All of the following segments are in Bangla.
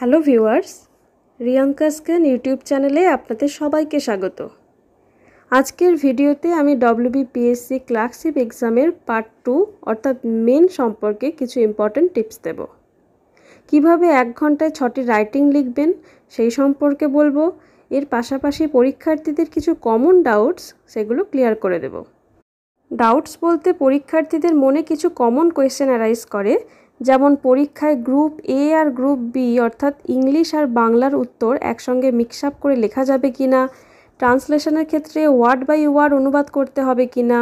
হ্যালো ভিউয়ার্স রিয়াঙ্কা স্ক্যান ইউটিউব চ্যানেলে আপনাদের সবাইকে স্বাগত আজকের ভিডিওতে আমি ডব্লিউবিপিএসসি ক্লার্কশিপ এক্সামের পার্ট টু অর্থাৎ মেন সম্পর্কে কিছু ইম্পর্ট্যান্ট টিপস দেব কিভাবে এক ঘন্টায় ছটি রাইটিং লিখবেন সেই সম্পর্কে বলবো এর পাশাপাশি পরীক্ষার্থীদের কিছু কমন ডাউটস সেগুলো ক্লিয়ার করে দেব ডাউটস বলতে পরীক্ষার্থীদের মনে কিছু কমন কোয়েশ্চেন অ্যারাইজ করে যেমন পরীক্ষায় গ্রুপ এ আর গ্রুপ বি অর্থাৎ ইংলিশ আর বাংলার উত্তর একসঙ্গে মিক্স আপ করে লেখা যাবে কি না ট্রান্সলেশনের ক্ষেত্রে ওয়ার্ড বাই ওয়ার্ড অনুবাদ করতে হবে কি না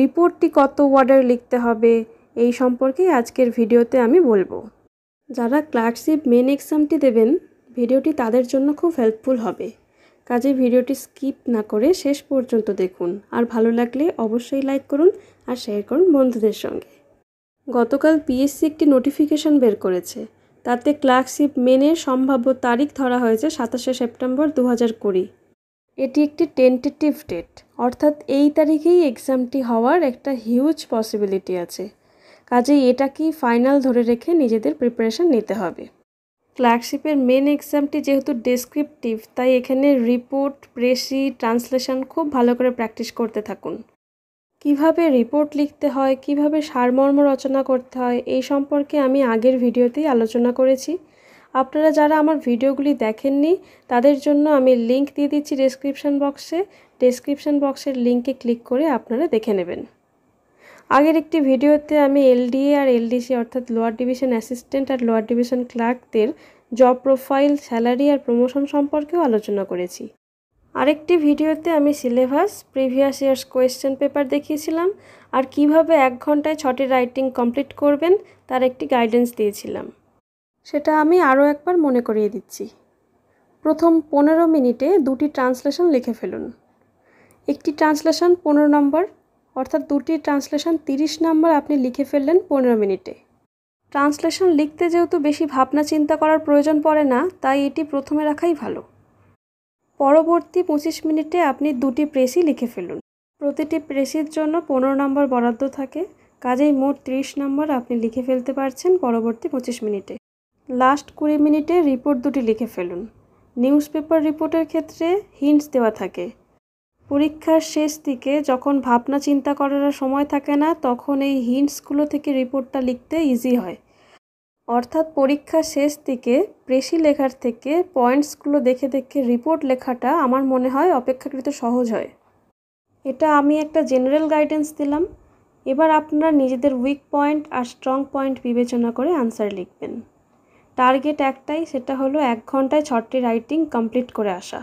রিপোর্টটি কত ওয়ার্ডের লিখতে হবে এই সম্পর্কেই আজকের ভিডিওতে আমি বলবো যারা ক্লার্কশিপ মেন এক্সামটি দেবেন ভিডিওটি তাদের জন্য খুব হেল্পফুল হবে কাজে ভিডিওটি স্কিপ না করে শেষ পর্যন্ত দেখুন আর ভালো লাগলে অবশ্যই লাইক করুন আর শেয়ার করুন বন্ধুদের সঙ্গে গতকাল পিএসসি একটি নোটিফিকেশন বের করেছে তাতে ক্লার্কশিপ মেনে সম্ভাব্য তারিখ ধরা হয়েছে সাতাশে সেপ্টেম্বর দু হাজার কুড়ি এটি একটি টেন্টেটিভ ডেট অর্থাৎ এই তারিখেই এক্সামটি হওয়ার একটা হিউজ পসিবিলিটি আছে কাজেই এটাকেই ফাইনাল ধরে রেখে নিজেদের প্রিপারেশান নিতে হবে ক্লার্কশিপের মেন এক্সামটি যেহেতু ডেসক্রিপটিভ তাই এখানে রিপোর্ট প্রেসি ট্রান্সলেশন খুব ভালো করে প্র্যাকটিস করতে থাকুন কিভাবে রিপোর্ট লিখতে হয় কিভাবে সারমর্ম রচনা করতে হয় এই সম্পর্কে আমি আগের ভিডিওতেই আলোচনা করেছি আপনারা যারা আমার ভিডিওগুলি দেখেননি তাদের জন্য আমি লিংক দিয়ে দিচ্ছি ডেসক্রিপশান বক্সে ডেসক্রিপশান বক্সের লিঙ্কে ক্লিক করে আপনারা দেখে নেবেন আগের একটি ভিডিওতে আমি এলডিএ আর এলডিসি অর্থাৎ লোয়ার ডিভিশন অ্যাসিস্ট্যান্ট আর লোয়ার ডিভিশন ক্লার্কদের জব প্রোফাইল স্যালারি আর প্রমোশন সম্পর্কেও আলোচনা করেছি আরেকটি ভিডিওতে আমি syllabus previous years question paper দেখিয়েছিলাম আর কিভাবে এক ঘন্টায় ছটি রাইটিং কমপ্লিট করবেন তার একটি গাইডেন্স দিয়েছিলাম সেটা আমি আরও একবার মনে করিয়ে দিচ্ছি প্রথম পনেরো মিনিটে দুটি ট্রান্সলেশন লিখে ফেলুন একটি ট্রান্সলেশন পনেরো নম্বর অর্থাৎ দুটি ট্রান্সলেশন তিরিশ নম্বর আপনি লিখে ফেললেন পনেরো মিনিটে ট্রান্সলেশন লিখতে যেহেতু বেশি ভাবনা চিন্তা করার প্রয়োজন পড়ে না তাই এটি প্রথমে রাখাই ভালো পরবর্তী পঁচিশ মিনিটে আপনি দুটি প্রেসই লিখে ফেলুন প্রতিটি প্রেসির জন্য পনেরো নম্বর বরাদ্দ থাকে কাজেই মোট ত্রিশ নম্বর আপনি লিখে ফেলতে পারছেন পরবর্তী পঁচিশ মিনিটে লাস্ট কুড়ি মিনিটে রিপোর্ট দুটি লিখে ফেলুন নিউজ পেপার রিপোর্টের ক্ষেত্রে হিন্টস দেওয়া থাকে পরীক্ষার শেষ দিকে যখন ভাবনা চিন্তা করার সময় থাকে না তখন এই হিন্টসগুলো থেকে রিপোর্টটা লিখতে ইজি হয় অর্থাৎ পরীক্ষা শেষ দিকে প্রেসি লেখার থেকে পয়েন্টসগুলো দেখে দেখে রিপোর্ট লেখাটা আমার মনে হয় অপেক্ষাকৃত সহজ হয় এটা আমি একটা জেনারেল গাইডেন্স দিলাম এবার আপনারা নিজেদের উইক পয়েন্ট আর স্ট্রং পয়েন্ট বিবেচনা করে আনসার লিখবেন টার্গেট একটাই সেটা হলো এক ঘন্টায় ছটি রাইটিং কমপ্লিট করে আসা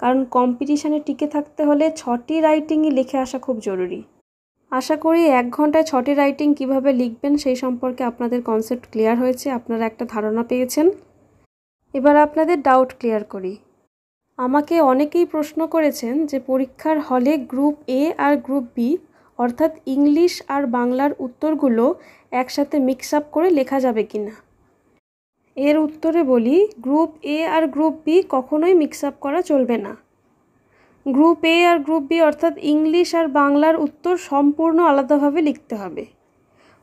কারণ কম্পিটিশানে টিকে থাকতে হলে ছটি রাইটিংই লিখে আসা খুব জরুরি আশা করি এক ঘন্টায় ছটি রাইটিং কিভাবে লিখবেন সেই সম্পর্কে আপনাদের কনসেপ্ট ক্লিয়ার হয়েছে আপনারা একটা ধারণা পেয়েছেন এবার আপনাদের ডাউট ক্লিয়ার করি আমাকে অনেকেই প্রশ্ন করেছেন যে পরীক্ষার হলে গ্রুপ এ আর গ্রুপ বি অর্থাৎ ইংলিশ আর বাংলার উত্তরগুলো একসাথে মিক্স আপ করে লেখা যাবে কি না এর উত্তরে বলি গ্রুপ এ আর গ্রুপ বি কখনোই মিক্স আপ করা চলবে না গ্রুপ এ আর গ্রুপ বি অর্থাৎ ইংলিশ আর বাংলার উত্তর সম্পূর্ণ আলাদাভাবে লিখতে হবে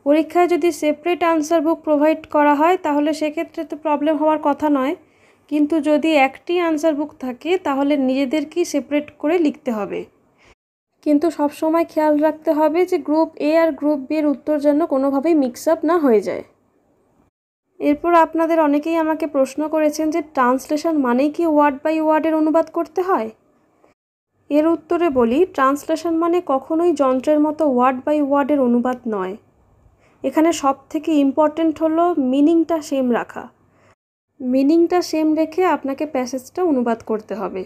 পরীক্ষায় যদি সেপারেট আনসার বুক প্রোভাইড করা হয় তাহলে সেক্ষেত্রে তো প্রবলেম হওয়ার কথা নয় কিন্তু যদি একটি আনসার বুক থাকে তাহলে নিজেদেরকেই সেপারেট করে লিখতে হবে কিন্তু সবসময় খেয়াল রাখতে হবে যে গ্রুপ এ আর গ্রুপ বি এর উত্তর যেন কোনোভাবেই মিক্স আপ না হয়ে যায় এরপর আপনাদের অনেকেই আমাকে প্রশ্ন করেছেন যে ট্রান্সলেশন মানেই কি ওয়ার্ড বাই ওয়ার্ডের অনুবাদ করতে হয় এর উত্তরে বলি ট্রান্সলেশন মানে কখনোই যন্ত্রের মতো ওয়ার্ড বাই ওয়ার্ডের অনুবাদ নয় এখানে সব থেকে ইম্পর্টেন্ট হলো মিনিংটা সেম রাখা মিনিংটা সেম রেখে আপনাকে প্যাসেজটা অনুবাদ করতে হবে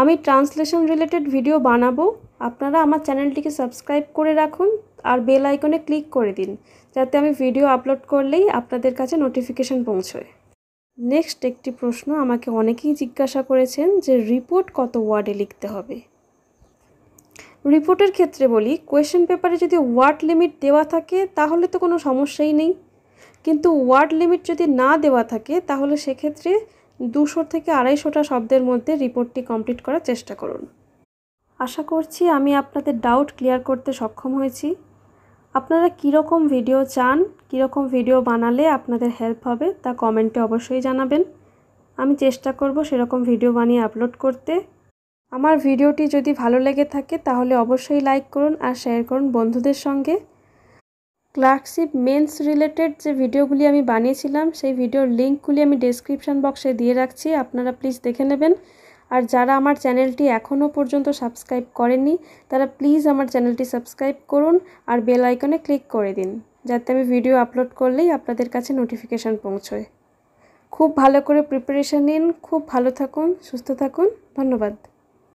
আমি ট্রান্সলেশন রিলেটেড ভিডিও বানাবো আপনারা আমার চ্যানেলটিকে সাবস্ক্রাইব করে রাখুন আর বেল আইকনে ক্লিক করে দিন যাতে আমি ভিডিও আপলোড করলেই আপনাদের কাছে নোটিফিকেশান পৌঁছয় নেক্সট একটি প্রশ্ন আমাকে অনেকেই জিজ্ঞাসা করেছেন যে রিপোর্ট কত ওয়ার্ডে লিখতে হবে রিপোর্টের ক্ষেত্রে বলি কোয়েশ্চেন পেপারে যদি ওয়ার্ড লিমিট দেওয়া থাকে তাহলে তো কোনো সমস্যাই নেই কিন্তু ওয়ার্ড লিমিট যদি না দেওয়া থাকে তাহলে সেক্ষেত্রে দুশো থেকে আড়াইশোটা শব্দের মধ্যে রিপোর্টটি কমপ্লিট করার চেষ্টা করুন আশা করছি আমি আপনাদের ডাউট ক্লিয়ার করতে সক্ষম হয়েছি আপনারা কীরকম ভিডিও চান কীরকম ভিডিও বানালে আপনাদের হেল্প হবে তা কমেন্টে অবশ্যই জানাবেন আমি চেষ্টা করব সেরকম ভিডিও বানিয়ে আপলোড করতে আমার ভিডিওটি যদি ভালো লেগে থাকে তাহলে অবশ্যই লাইক করুন আর শেয়ার করুন বন্ধুদের সঙ্গে ক্লার্কশিপ মেন্স রিলেটেড যে ভিডিওগুলি আমি বানিয়েছিলাম সেই ভিডিওর লিঙ্কগুলি আমি ডেসক্রিপশান বক্সে দিয়ে রাখছি আপনারা প্লিজ দেখে নেবেন আর যারা আমার চ্যানেলটি এখনও পর্যন্ত সাবস্ক্রাইব করেননি তারা প্লিজ আমার চ্যানেলটি সাবস্ক্রাইব করুন আর বেল আইকনে ক্লিক করে দিন যাতে আমি ভিডিও আপলোড করলেই আপনাদের কাছে নোটিফিকেশান পৌঁছয় খুব ভালো করে প্রিপারেশান নিন খুব ভালো থাকুন সুস্থ থাকুন ধন্যবাদ